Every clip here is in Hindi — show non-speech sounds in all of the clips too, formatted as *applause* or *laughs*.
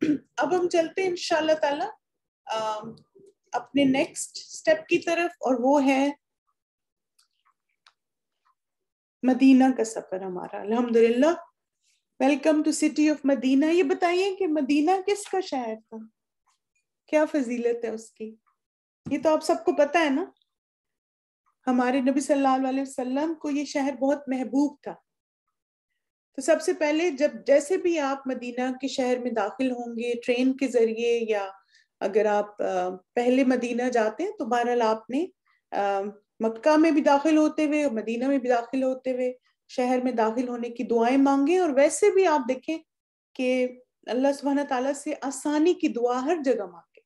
*clears throat* अब हम चलते हैं इनशाला ताला अपने नेक्स्ट स्टेप की तरफ और वो है मदीना का सफर हमारा अल्हम्दुलिल्लाह welcome to city of Medina ये बताइए कि मदीना किसका शहर था क्या फजीलत है उसकी ये तो आप सबको पता है ना हमारे नबी सल्लल्लाहु अलैहि वसल्लम को ये शहर बहुत महबूब था तो सबसे पहले जब जैसे भी आप मदीना के शहर में दाखिल होंगे ट्रेन के जरिए या अगर आप पहले मदीना जाते हैं तो बहरहाल आपने मक्का में भी दाखिल होते हुए मदीना में भी दाखिल होते हुए शहर में दाखिल होने की दुआएं मांगे और वैसे भी आप देखें कि अल्लाह सुबहाना तला से आसानी की दुआ हर जगह मांगे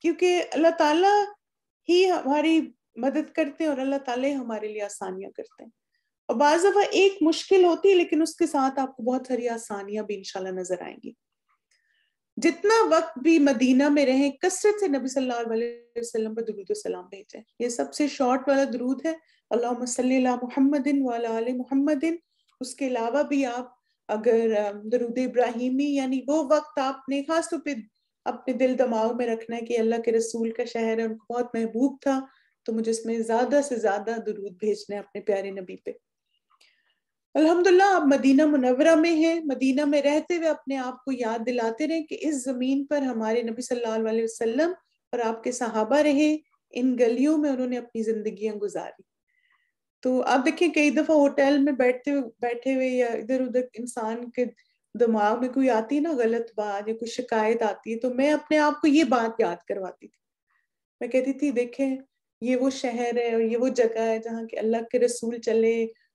क्योंकि अल्लाह ताला ही हमारी मदद करते हैं और अल्लाह ताला हमारे लिए आसानियां करते हैं और बाज दफा एक मुश्किल होती है लेकिन उसके साथ आपको बहुत सारी आसानियां भी इनशाला नजर आएंगी जितना वक्त भी मदीना में रहे कसरत से नबी सल्लल्लाहु अलैहि वसल्लम पर दुरूद सलाम भेजें ये सबसे शॉर्ट वाला दरूद है अल्लाह सल्ला मुहम्मदिन वाला मुहम्मदिन उसके अलावा भी आप अगर दरूद इब्राहिमी यानी वो वक्त आपने खास तौर पर अपने दिल दमाग में रखना है कि अल्लाह के रसूल का शहर है उनको बहुत महबूब था तो मुझे इसमें ज्यादा से ज्यादा दरूद भेजना है अपने प्यारे नबी पे अल्हम्दुलिल्लाह आप मदीना मुनवरा में हैं मदीना में रहते हुए अपने आप को याद दिलाते रहे कि इस ज़मीन पर हमारे नबी सल्लल्लाहु अलैहि वसल्लम और आपके सहाबा रहे इन गलियों में उन्होंने अपनी ज़िंदगियां गुजारी तो आप देखें कई दफ़ा होटल में बैठते बैठे हुए या इधर उधर इंसान के दिमाग में कोई आती है ना गलत बात या कोई शिकायत आती है तो मैं अपने आप को ये बात याद करवाती थी मैं कहती थी देखें ये वो शहर है और ये वो जगह है जहाँ के अल्लाह के रसूल चले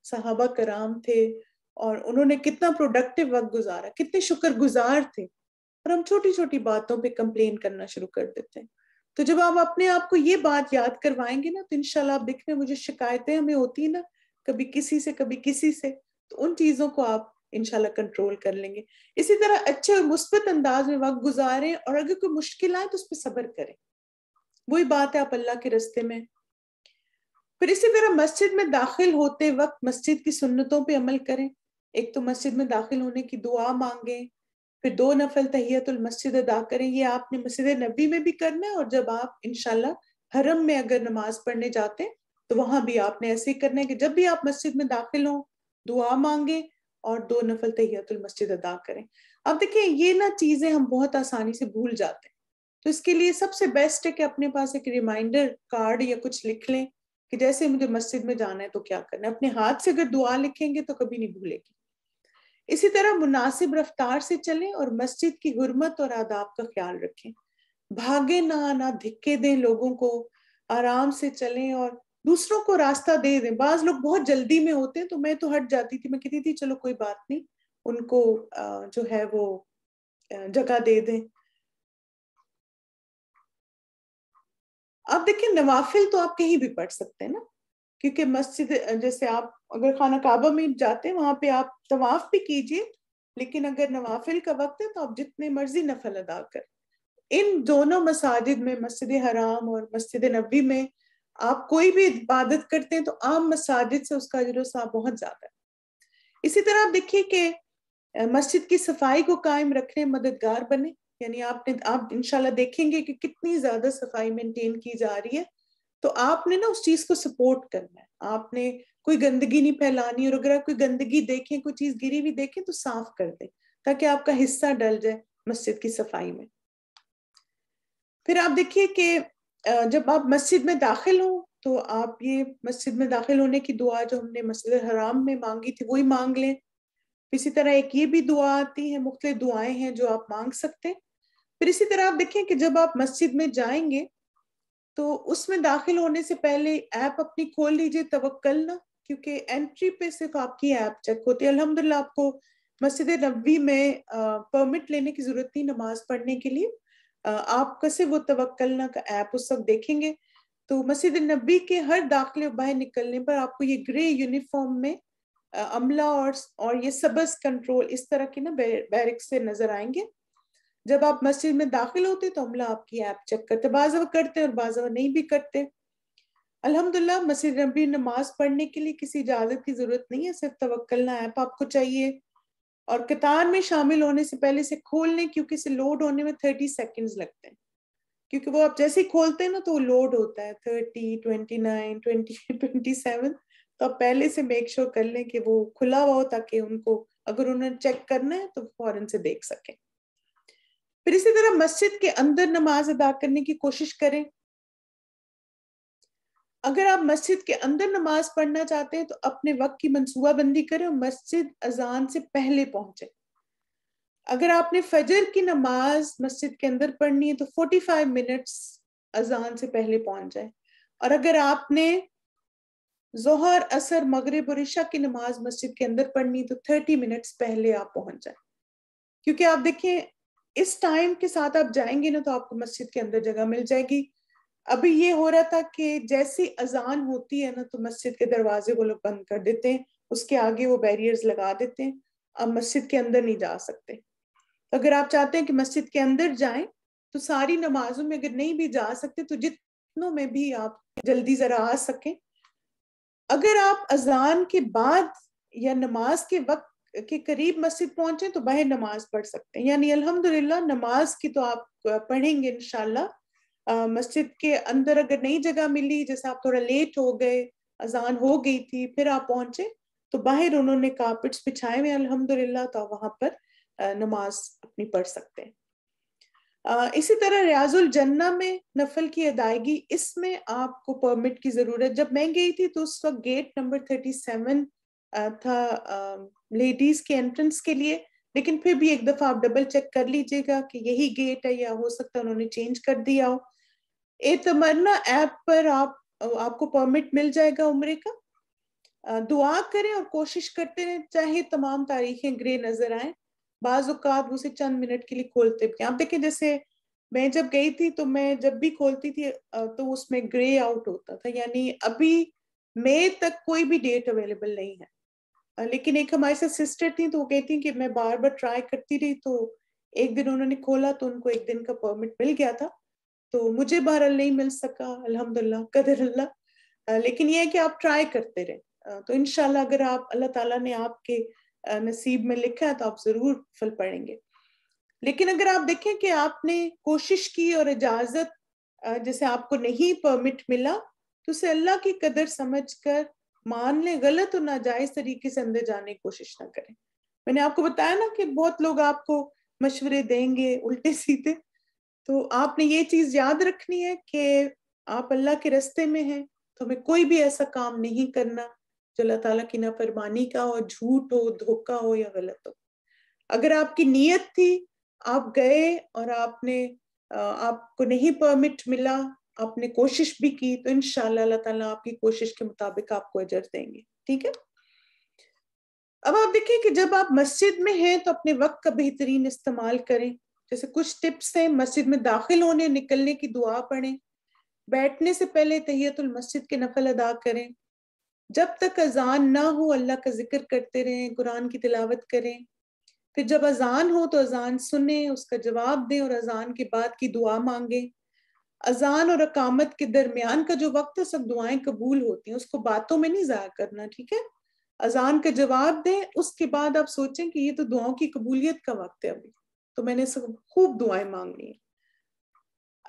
सहाबा कराम थे और उन्होंने कितना प्रोडक्टिव वक्त गुजारा कितने शुक्र गुजार थे और हम छोटी छोटी बातों पे कंप्लेन करना शुरू कर देते हैं तो जब आप अपने आप को ये बात याद करवाएंगे ना तो इनशाला आप देख रहे हैं मुझे शिकायतें हमें होती है ना कभी किसी से कभी किसी से तो उन चीज़ों को आप इनशाला कंट्रोल कर लेंगे इसी तरह अच्छे और मुस्बत अंदाज में वक्त गुजारें और अगर कोई मुश्किल आए तो उस पर सब्र करें वही बात है आप अल्लाह के रस्ते में फिर इसी तरह मस्जिद में दाखिल होते वक्त मस्जिद की सुन्नतों पे अमल करें एक तो मस्जिद में दाखिल होने की दुआ मांगे फिर दो नफल तहियतुल मस्जिद अदा करें ये आपने मस्जिद नबी में भी करना है और जब आप इनशाला हरम में अगर नमाज पढ़ने जाते हैं तो वहां भी आपने ऐसे ही करना है कि जब भी आप मस्जिद में दाखिल हों दुआ मांगे और दो नफल तहियतुल मस्जिद अदा करें अब देखिए ये ना चीजें हम बहुत आसानी से भूल जाते हैं तो इसके लिए सबसे बेस्ट है कि अपने पास एक रिमाइंडर कार्ड या कुछ लिख लें कि जैसे मुझे मस्जिद में जाना है तो क्या करना है अपने हाथ से अगर दुआ लिखेंगे तो कभी नहीं भूलेगी इसी तरह मुनासिब रफ्तार से चलें और मस्जिद की हरमत और आदाब का ख्याल रखें भागे ना ना धिक्के दें लोगों को आराम से चलें और दूसरों को रास्ता दे दें बाज लोग बहुत जल्दी में होते हैं तो मैं तो हट जाती थी मैं कहती थी चलो कोई बात नहीं उनको जो है वो जगह दे दें आप देखिए नवाफिल तो आप कहीं भी पढ़ सकते हैं ना क्योंकि मस्जिद जैसे आप अगर खाना काबा में जाते हैं वहां पे आप तवाफ भी कीजिए लेकिन अगर नवाफिल का वक्त है तो आप जितने मर्जी नफल अदा कर इन दोनों मसाजिद में मस्जिद हराम और मस्जिद नबी में आप कोई भी इबादत करते हैं तो आम मसाजिद से उसका अजर बहुत ज्यादा है इसी तरह आप देखिए कि मस्जिद की सफाई को कायम रखने मददगार बने यानी आपने आप इनशाला देखेंगे कि कितनी ज्यादा सफाई मेंटेन की जा रही है तो आपने ना उस चीज को सपोर्ट करना है आपने कोई गंदगी नहीं फैलानी और अगर आप कोई गंदगी देखें कोई चीज गिरी भी देखें तो साफ कर दें ताकि आपका हिस्सा डल जाए मस्जिद की सफाई में फिर आप देखिए कि जब आप मस्जिद में दाखिल हो तो आप ये मस्जिद में दाखिल होने की दुआ जो हमने मस्जिद हराम में मांगी थी वही मांग लें इसी तरह एक ये भी दुआ आती है मुख्तलि दुआएं हैं जो आप मांग सकते हैं फिर इसी तरह आप देखें कि जब आप मस्जिद में जाएंगे तो उसमें दाखिल होने से पहले ऐप अपनी खोल लीजिए तवक्कल ना क्योंकि एंट्री पे सिर्फ आपकी ऐप चेक होती है अलहमदिल्ला आपको मस्जिद नबी में परमिट लेने की जरूरत नहीं नमाज पढ़ने के लिए आप कैसे वो तवक्कल ना का ऐप उस वक्त देखेंगे तो मस्जिद नबी के हर दाखिले बाहर निकलने पर आपको ये ग्रे यूनिफॉर्म में अमला और और ये सबस कंट्रोल इस तरह के ना बैरिक से नजर आएंगे जब आप मस्जिद में दाखिल होते तो अमला आपकी ऐप चेक करते बाजा करते और बाजा नहीं भी करते अल्हम्दुलिल्लाह मस्जिद नबी नमाज पढ़ने के लिए किसी इजाज़त की ज़रूरत नहीं है सिर्फ तवक्लना ऐप आपको चाहिए और कतार में शामिल होने से पहले से खोल लें क्योंकि इसे लोड होने में थर्टी सेकेंड्स लगते हैं क्योंकि वो आप जैसे ही खोलते हैं ना तो वो लोड होता है thirty twenty nine twenty twenty seven तो आप पहले से मेक श्योर sure कर लें कि वो खुला हुआ हो ताकि उनको अगर उन्हें चेक करना है तो फौरन से देख सकें फिर इसी तरह मस्जिद के अंदर नमाज अदा करने की कोशिश करें अगर आप मस्जिद के अंदर नमाज पढ़ना चाहते हैं तो अपने वक्त की मनसूबाबंदी करें और मस्जिद अजान से पहले पहुंचे अगर आपने फजर की नमाज मस्जिद के अंदर पढ़नी है तो 45 मिनट्स अजान से पहले पहुंच जाए और अगर आपने जोहर असर मगरब और इशा की नमाज मस्जिद के अंदर पढ़नी तो 30 मिनट्स पहले आप पहुंच जाए क्योंकि आप देखें इस टाइम के साथ आप जाएंगे ना तो आपको मस्जिद के अंदर जगह मिल जाएगी अभी ये हो रहा था कि जैसी अजान होती है ना तो मस्जिद के दरवाजे वो लोग बंद कर देते हैं उसके आगे वो बैरियर्स लगा देते हैं आप मस्जिद के अंदर नहीं जा सकते तो अगर आप चाहते हैं कि मस्जिद के अंदर जाए तो सारी नमाजों में अगर नहीं भी जा सकते तो जितनों में भी आप जल्दी जरा आ सकें अगर आप अजान के बाद या नमाज के वक्त के करीब मस्जिद पहुंचे तो बाहर नमाज पढ़ सकते हैं यानी अल्हम्दुलिल्लाह नमाज की तो आप पढ़ेंगे इनशाला मस्जिद के अंदर अगर नई जगह मिली जैसे आप थोड़ा लेट हो गए अजान हो गई थी फिर आप पहुंचे तो बाहर उन्होंने कारपेट्स बिछाए हुए अल्हम्दुलिल्लाह तो वहां पर नमाज अपनी पढ़ सकते हैं इसी तरह रियाजुल जन्ना में नफल की अदायगी इसमें आपको परमिट की ज़रूरत जब मैं गई थी तो उस वक्त गेट नंबर थर्टी सेवन था लेडीज के एंट्रेंस के लिए लेकिन फिर भी एक दफा आप डबल चेक कर लीजिएगा कि यही गेट है या हो सकता है उन्होंने चेंज कर दिया हो तमरना ऐप पर आप आपको परमिट मिल जाएगा उम्र का दुआ करें और कोशिश करते रहें चाहे तमाम तारीखें ग्रे नजर आए बाज़ात उसे चंद मिनट के लिए खोलते भी आप देखें जैसे मैं जब गई थी तो मैं जब भी खोलती थी तो उसमें ग्रे आउट होता था यानी अभी मई तक कोई भी डेट अवेलेबल नहीं है लेकिन एक हमारे साथ सिस्टर थी तो वो कहती कि मैं बार बार ट्राई करती रही तो एक दिन उन्होंने खोला तो उनको एक दिन का परमिट मिल गया था तो मुझे बहरहाल नहीं मिल सका अल्हम्दुलिल्लाह कदर अल्लाह लेकिन यह है कि आप ट्राई करते रहे तो इनशाला अगर आप अल्लाह ताला ने आपके नसीब में लिखा है तो आप ज़रूर फल पड़ेंगे लेकिन अगर आप देखें कि आपने कोशिश की और इजाज़त जैसे आपको नहीं परमिट मिला तो उसे अल्लाह की कदर समझ कर मान ले गलत और नाजायज तरीके से अंदर जाने की कोशिश ना करें मैंने आपको बताया ना कि बहुत लोग आपको मशवरे देंगे उल्टे सीधे तो आपने ये चीज याद रखनी है कि आप अल्लाह के रस्ते में हैं तो हमें कोई भी ऐसा काम नहीं करना जो अल्लाह ताला की नाफरमानी का हो झूठ हो धोखा हो या गलत हो अगर आपकी नीयत थी आप गए और आपने आपको नहीं परमिट मिला आपने कोशिश भी की तो इनशाला अल्लाह ताला आपकी कोशिश के मुताबिक आपको अजर देंगे ठीक है अब आप देखिए कि जब आप मस्जिद में हैं तो अपने वक्त का बेहतरीन इस्तेमाल करें जैसे कुछ टिप्स हैं मस्जिद में दाखिल होने निकलने की दुआ पढ़ें बैठने से पहले तहियतुल मस्जिद के नफल अदा करें जब तक अजान ना हो अल्लाह का जिक्र करते रहें कुरान की तिलावत करें फिर जब अजान हो तो अजान सुने उसका जवाब दें और अजान के बाद की दुआ मांगें अजान और अकामत के दरमियान का जो वक्त है सब दुआएं कबूल होती हैं उसको बातों में नहीं ज़ाया करना ठीक है अजान का जवाब दें उसके बाद आप सोचें कि ये तो दुआओं की कबूलियत का वक्त है अभी तो मैंने खूब दुआएं मांगनी है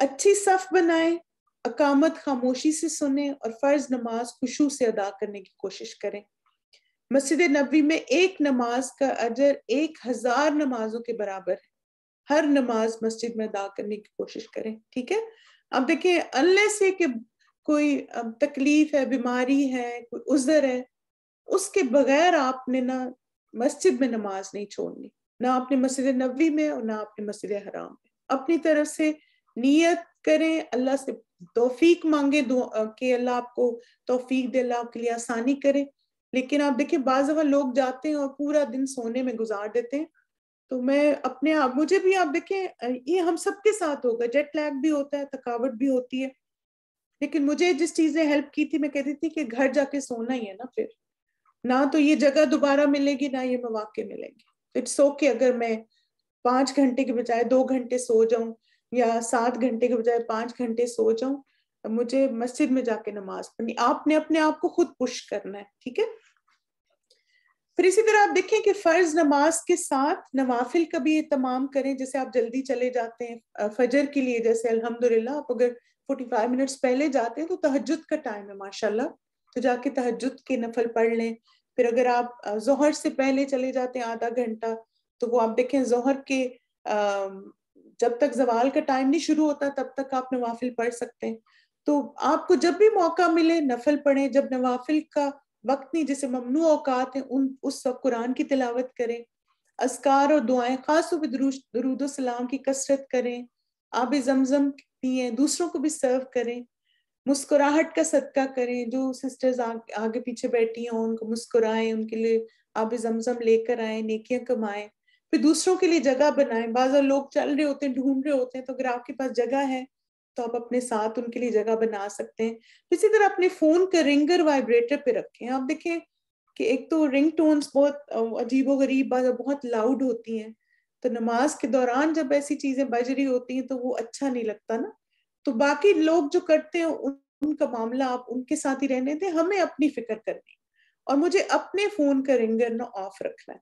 अच्छी सफ बनाए अकामत खामोशी से सुने और फ़र्ज नमाज खुशू से अदा करने की कोशिश करें मस्जिद नबी में एक नमाज का अजर एक हज़ार नमाजों के बराबर है हर नमाज मस्जिद में अदा करने की कोशिश करें ठीक है अब देखिए अनलेस ये कि कोई तकलीफ है बीमारी है कोई उजर है उसके बगैर आपने ना मस्जिद में नमाज नहीं छोड़नी ना आपने मस्जिद नबी में और ना आपने मस्जिद हराम में अपनी तरफ से नीयत करें अल्लाह से तोफीक मांगे कि अल्लाह आपको तोफीक दे अल्लाह आपके लिए आसानी करे लेकिन आप देखिए बाजवा लोग जाते हैं और पूरा दिन सोने में गुजार देते हैं तो मैं अपने आप मुझे भी आप देखें ये हम सबके साथ होगा जेट लैग भी होता है थकावट भी होती है लेकिन मुझे जिस चीज ने हेल्प की थी मैं कहती थी कि घर जाके सोना ही है ना फिर ना तो ये जगह दोबारा मिलेगी ना ये मवाके मिलेंगे इट्स ओके अगर मैं पांच घंटे के बजाय दो घंटे सो जाऊं या सात घंटे के बजाय पांच घंटे सो जाऊं मुझे मस्जिद में जाके नमाज पढ़नी आपने अपने आप को खुद पुश करना है ठीक है फिर इसी तरह आप देखें कि फर्ज नमाज के साथ नवाफिल का भी तमाम करें जैसे आप जल्दी चले जाते हैं फजर के लिए जैसे अल्हम्दुलिल्लाह आप अगर 45 मिनट्स पहले जाते हैं तो तहजद का टाइम है माशाल्लाह तो जाके तहजद के नफल पढ़ लें फिर अगर आप जहर से पहले चले जाते हैं आधा घंटा तो वो आप देखें जहर के जब तक जवाल का टाइम नहीं शुरू होता तब तक आप नवाफिल पढ़ सकते हैं तो आपको जब भी मौका मिले नफल पढ़ें जब नवाफिल का वक्त नहीं जैसे ममनू अवकात हैं उन उस वक्त कुरान की तिलावत करें असकार और दुआएं खास तौर पर दरूद सलाम की कसरत करें आब जमजम पिए दूसरों को भी सर्व करें मुस्कुराहट का सदका करें जो सिस्टर्स आ, आगे पीछे बैठी हैं उनको मुस्कुराएं उनके लिए आब जमजम लेकर आए नेकियां कमाएं फिर दूसरों के लिए जगह बनाएं बाजार लोग चल रहे होते हैं ढूंढ रहे होते हैं तो अगर आपके पास जगह है तो आप अपने साथ उनके लिए जगह बना सकते हैं तो इसी तरह अपने फोन का रिंगर वाइब्रेटर पे रखें आप देखें कि एक तो रिंग टोन्स बहुत अजीबो गरीब बहुत लाउड होती हैं तो नमाज के दौरान जब ऐसी चीजें बज रही होती हैं तो वो अच्छा नहीं लगता ना तो बाकी लोग जो करते हैं उन, उनका मामला आप उनके साथ ही रहने दें हमें अपनी फिक्र करनी और मुझे अपने फोन का रिंगर ना ऑफ रखना है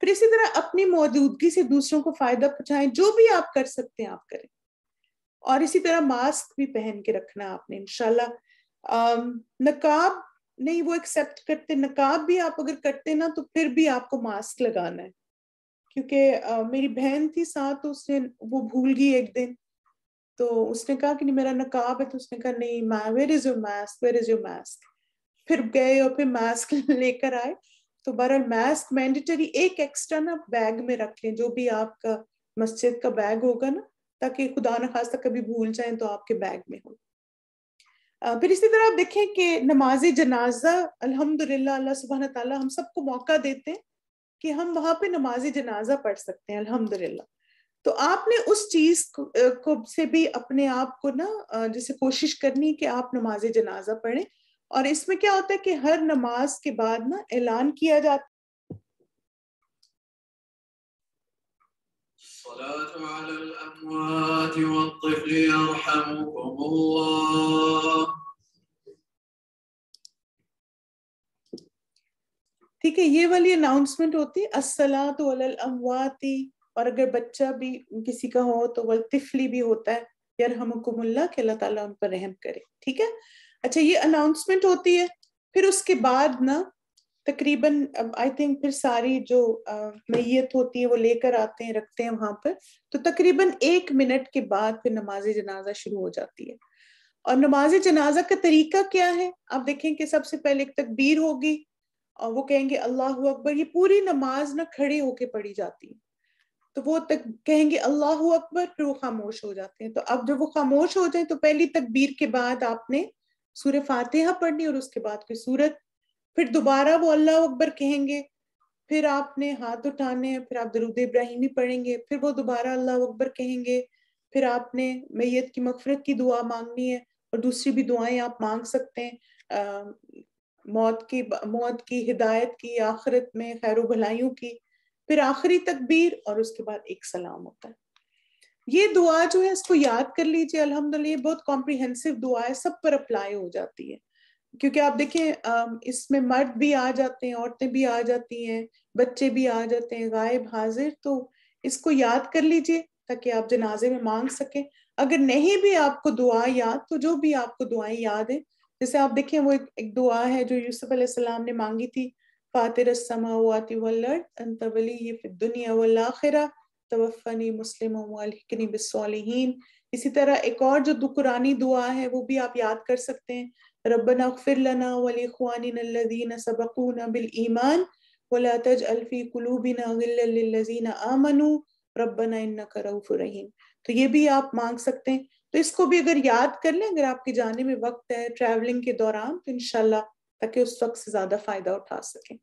फिर इसी तरह अपनी मौजूदगी से दूसरों को फायदा पहुंचाएं जो भी आप कर सकते हैं आप करें और इसी तरह मास्क भी पहन के रखना आपने इनशाला नकाब नहीं वो एक्सेप्ट करते नकाब भी आप अगर करते ना तो फिर भी आपको मास्क लगाना है क्योंकि मेरी बहन थी साथ तो उसने वो भूल गई एक दिन तो उसने कहा कि नहीं मेरा नकाब है तो उसने कहा नहीं ma'am where is your mask where is your mask फिर गए और फिर मास्क *laughs* लेकर आए तो बहरहाल मास्क मैंडेटरी एक एक्स्ट्रा ना बैग में रख लें जो भी आपका मस्जिद का बैग होगा ना ताकि खुदा न खास्ता कभी भूल जाए तो आपके बैग में हो फिर इसी तरह आप देखें कि नमाज जनाजा अल्हम्दुलिल्लाह अल्लाह सुबहान ताला हम सबको मौका देते हैं कि हम वहां पे नमाज जनाजा पढ़ सकते हैं अल्हम्दुलिल्लाह तो आपने उस चीज़ को से भी अपने आप को ना जैसे कोशिश करनी कि आप नमाज जनाजा पढ़ें और इसमें क्या होता है कि हर नमाज के बाद ना ऐलान किया जाता الصلاة على الأموات والطفل يرحمكم الله ठीक है ये वाली अनाउंसमेंट होती है असला तो अल अमवाती और अगर बच्चा भी किसी का हो तो वल तिफली भी होता है यार हम हमकुमुल्ला के अल्लाह ताला उन पर रहम करे ठीक है अच्छा ये अनाउंसमेंट होती है फिर उसके बाद ना तकरीबन आई थिंक फिर सारी जो मैयत होती है वो लेकर आते हैं रखते हैं वहां पर तो तकरीबन एक मिनट के बाद फिर नमाज जनाजा शुरू हो जाती है और नमाज जनाजा का तरीका क्या है आप देखें कि सबसे पहले एक तकबीर होगी और वो कहेंगे अल्लाह अकबर ये पूरी नमाज ना खड़े होके पढ़ी जाती है तो वो तक कहेंगे अल्लाह अकबर फिर वो खामोश हो जाते हैं तो अब जब वो खामोश हो जाए तो पहली तकबीर के बाद आपने सूर्य फातिहा पढ़नी और उसके बाद कोई सूरत फिर दोबारा वो अल्लाह अकबर कहेंगे फिर आपने हाथ उठाने हैं फिर आप दरुद इब्राहिमी पढ़ेंगे फिर वो दोबारा अल्लाह अकबर कहेंगे फिर आपने मैयत की मफरत की दुआ मांगनी है और दूसरी भी दुआएं आप मांग सकते हैं आ, मौत की मौत की हिदायत की आखिरत में खैर भलाइयों की फिर आखिरी तकबीर और उसके बाद एक सलाम होता है ये दुआ जो है इसको याद कर लीजिए अलहमदल बहुत कॉम्प्रिहेंसिव दुआ है सब पर अप्लाई हो जाती है क्योंकि आप देखिए इसमें मर्द भी आ जाते हैं औरतें भी आ जाती हैं बच्चे भी आ जाते हैं गायब हाजिर तो इसको याद कर लीजिए ताकि आप जनाजे में मांग सकें अगर नहीं भी आपको दुआ याद तो जो भी आपको दुआएं याद है जैसे आप देखें वो एक, एक दुआ है जो यूसुफ अलैहिस्सलाम ने मांगी थी फातिर समावाति वल्लर्द अंत वली दुनिया वल आखिरा तवफ़नी मुस्लिम इसी तरह एक और जो दुकुरानी दुआ है वो भी आप याद कर सकते हैं ربنا اغفر لنا ولإخواننا الذين سبقونا بالإيمان ولا تجعل في قلوبنا غلا للذين آمنوا रबना इन्ना रऊफ रहीम तो ये भी आप मांग सकते हैं तो इसको भी अगर याद कर लें अगर आपके जाने में वक्त है ट्रैवलिंग के दौरान तो इनशाला ताकि उस वक्त से ज्यादा फायदा उठा सकें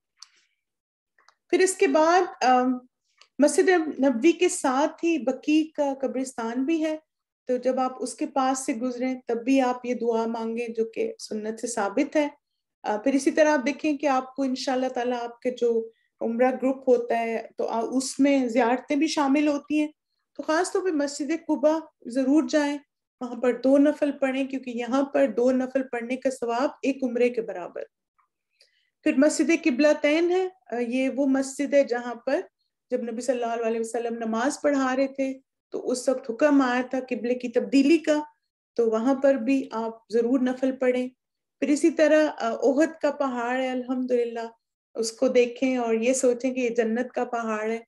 फिर इसके बाद मस्जिद नबी के साथ ही बकी का कब्रिस्तान भी है तो जब आप उसके पास से गुजरे तब भी आप ये दुआ मांगे जो कि सुन्नत से साबित है फिर इसी तरह आप देखें कि आपको इन ताला आपके जो उम्र ग्रुप होता है तो उसमें ज्यारतें भी शामिल होती हैं तो ख़ास तौर तो पर मस्जिद कुबा ज़रूर जाएं वहां पर दो नफल पढ़ें क्योंकि यहाँ पर दो नफल पढ़ने का स्वाब एक उम्र के बराबर फिर मस्जिद किबला तैन है ये वो मस्जिद है जहाँ पर जब नबी सल्लल्लाहु अलैहि वसल्लम नमाज पढ़ा रहे थे तो उस वक्त हुक्म आया था किबले की तब्दीली का तो वहां पर भी आप जरूर नफल पढ़ें फिर इसी तरह ओहद का पहाड़ है अल्हम्दुलिल्लाह उसको देखें और ये सोचें कि ये जन्नत का पहाड़ है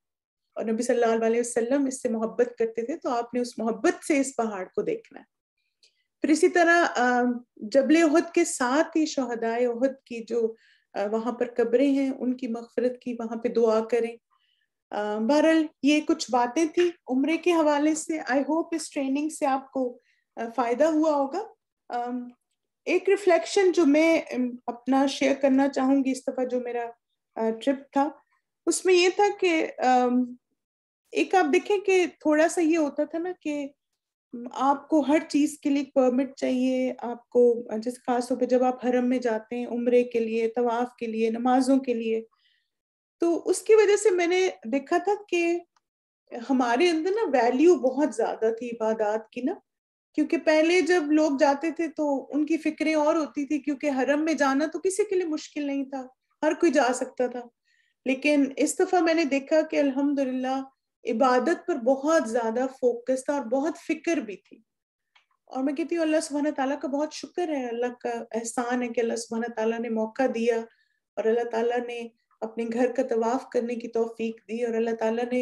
और नबी सल्लल्लाहु अलैहि वसल्लम इससे मोहब्बत करते थे तो आपने उस मोहब्बत से इस पहाड़ को देखना है फिर इसी तरह जबल ओहद के साथ ही शहदाय ओहद की जो वहां पर कब्रें हैं उनकी मगफरत की वहां पे दुआ करें बहरल ये कुछ बातें थी उम्र के हवाले से आई होप इस ट्रेनिंग से आपको फायदा हुआ होगा एक रिफ्लेक्शन जो मैं अपना शेयर करना चाहूंगी इस दफा जो मेरा ट्रिप था उसमें ये था कि एक आप देखें कि थोड़ा सा ये होता था ना कि आपको हर चीज के लिए परमिट चाहिए आपको जैसे खास तौर पर जब आप हरम में जाते हैं उम्र के लिए तवाफ के लिए नमाजों के लिए तो उसकी वजह से मैंने देखा था कि हमारे अंदर ना वैल्यू बहुत ज्यादा थी इबादत की ना क्योंकि पहले जब लोग जाते थे तो उनकी फिक्रें और होती थी क्योंकि हरम में जाना तो किसी के लिए मुश्किल नहीं था हर कोई जा सकता था लेकिन इस दफा मैंने देखा कि अल्हम्दुलिल्लाह इबादत पर बहुत ज्यादा फोकस था और बहुत फिक्र भी थी और मैं कहती हूँ अल्लाह सुबहाना तला का बहुत शुक्र है अल्लाह का एहसान है कि अल्लाह सुबहाना तला ने मौका दिया और अल्लाह तला ने अपने घर का तवाफ करने की तोफीक दी और अल्लाह ताला ने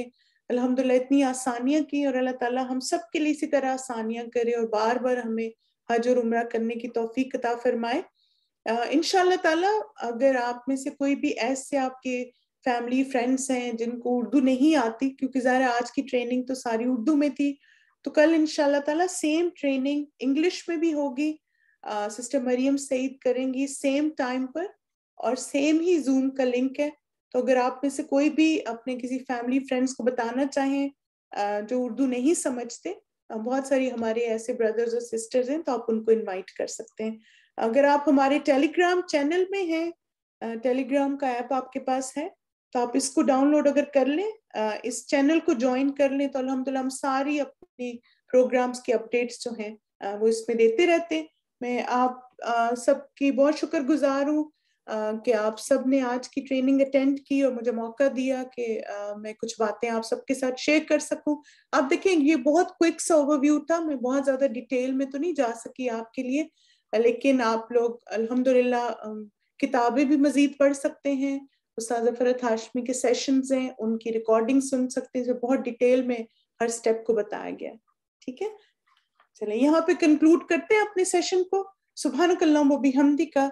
अल्हम्दुलिल्लाह इतनी आसानियाँ की और अल्लाह ताला हम सब के लिए इसी तरह आसानियाँ करे और बार बार हमें हज और उम्र करने की तोफीक कता फरमाए इन ताला अगर आप में से कोई भी ऐसे आपके फैमिली फ्रेंड्स हैं जिनको उर्दू नहीं आती क्योंकि ज़रा आज की ट्रेनिंग तो सारी उर्दू में थी तो कल इन ताला सेम ट्रेनिंग इंग्लिश में भी होगी सिस्टर मरियम सईद करेंगी सेम टाइम पर और सेम ही जूम का लिंक है तो अगर आप में से कोई भी अपने किसी फैमिली फ्रेंड्स को बताना चाहें जो उर्दू नहीं समझते बहुत सारी हमारे ऐसे ब्रदर्स और सिस्टर्स हैं तो आप उनको इनवाइट कर सकते हैं अगर आप हमारे टेलीग्राम चैनल में हैं टेलीग्राम का ऐप आपके पास है तो आप इसको डाउनलोड अगर कर लें इस चैनल को ज्वाइन कर लें तो अलहमदुल्ला हम सारी अपनी प्रोग्राम्स की अपडेट्स जो हैं वो इसमें देते रहते हैं मैं आप सबकी बहुत शुक्रगुजार हूँ कि आप सब ने आज की ट्रेनिंग अटेंड की और मुझे मौका दिया कि मैं कुछ बातें आप सबके साथ शेयर कर सकूं आप देखें ये बहुत क्विक सा ओवरव्यू था मैं बहुत ज़्यादा डिटेल में तो नहीं जा सकी आपके लिए लेकिन आप लोग अल्हम्दुलिल्लाह किताबें भी मज़ीद पढ़ सकते हैं उस्ताद फरत हाशमी के सेशंस हैं उनकी रिकॉर्डिंग सुन सकते हैं जो बहुत डिटेल में हर स्टेप को बताया गया ठीक है चले यहाँ पे कंक्लूड करते हैं अपने सेशन को सुबह कल्लाम वो भी हमदी का